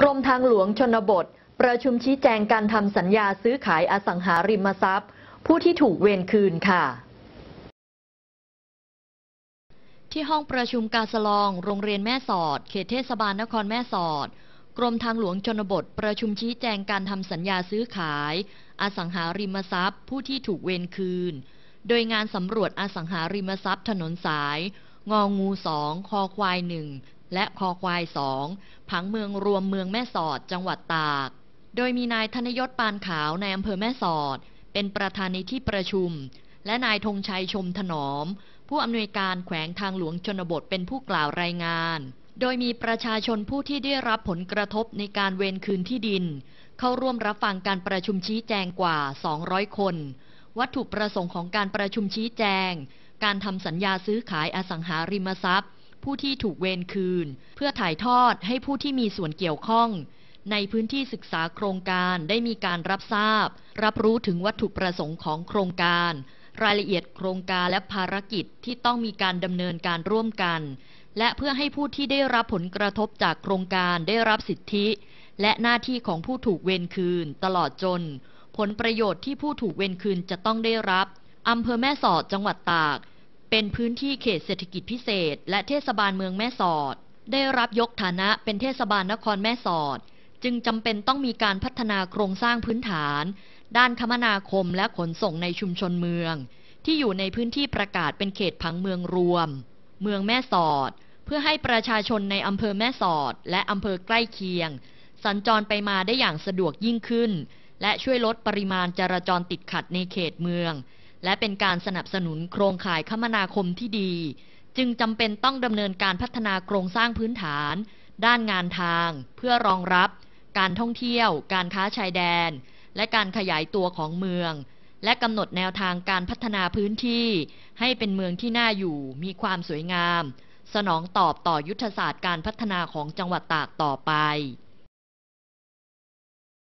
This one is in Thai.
กรมทางหลวงชนบท ประชุมชี้แจงการทำสัญญาซื้อขายอสังหาริมทรัพย์ ผู้ที่ถูกเวรคืนค่ะ ที่ห้องประชุมกาสลอง โรงเรียนแม่สอด เขตเทศบาลนครแม่สอด กรมทางหลวงชนบท ประชุมชี้แจงการทำสัญญาซื้อขาย อสังหาริมทรัพย์ผู้ที่ถูกเวรคืน โดยงานสำรวจอสังหาริมทรัพย์ ถนนสายงองูสองคอควายหนึ่งและคอควายสองผังเมืองรวมเมืองแม่สอดจังหวัดตาก โดยมีนายธนยศปานขาวในอำเภอแม่สอด เป็นประธานในที่ประชุม และนายธงชัยชมถนอม ผู้อำนวยการแขวงทางหลวงชนบทเป็นผู้กล่าวรายงาน โดยมีประชาชนผู้ที่ได้รับผลกระทบในการเวนคืนที่ดิน เข้าร่วมรับฟังการประชุมชี้แจงกว่า 200 คน วัตถุประสงค์ของการประชุมชี้แจง การทำสัญญาซื้อขายอสังหาริมทรัพย์ผู้ที่ถูกเวรคืน เพื่อถ่ายทอดให้ผู้ที่มีส่วนเกี่ยวข้อง ในพื้นที่ศึกษาโครงการได้มีการรับทราบ รับรู้ถึงวัตถุประสงค์ของโครงการ รายละเอียดโครงการและภารกิจที่ต้องมีการดำเนินการร่วมกัน และเพื่อให้ผู้ที่ได้รับผลกระทบจากโครงการได้รับสิทธิ และหน้าที่ของผู้ถูกเวรคืน ตลอดจน ผลประโยชน์ที่ผู้ถูกเวรคืนจะต้องได้รับอำเภอแม่สอดจังหวัดตากเป็นพื้นที่เขตเศรษฐกิจพิเศษ และเทศบาลเมืองแม่สอด ได้รับยกฐานะเป็นเทศบาลนครแม่สอด จึงจำเป็นต้องมีการพัฒนาโครงสร้างพื้นฐาน ด้านคมนาคมและขนส่งในชุมชนเมือง ที่อยู่ในพื้นที่ประกาศเป็นเขตผังเมืองรวม เมืองแม่สอด เพื่อให้ประชาชนในอำเภอแม่สอดและอำเภอใกล้เคียง สัญจรไปมาได้อย่างสะดวกยิ่งขึ้น และช่วยลดปริมาณจราจรติดขัดในเขตเมืองและเป็นการสนับสนุนโครงข่ายคมนาคมที่ดี จึงจำเป็นต้องดำเนินการพัฒนาโครงสร้างพื้นฐาน ด้านงานทางเพื่อรองรับ การท่องเที่ยว การค้าชายแดน และการขยายตัวของเมือง และกำหนดแนวทางการพัฒนาพื้นที่ ให้เป็นเมืองที่น่าอยู่มีความสวยงาม สนองตอบต่อยุทธศาสตร์การพัฒนาของจังหวัดตากต่อไป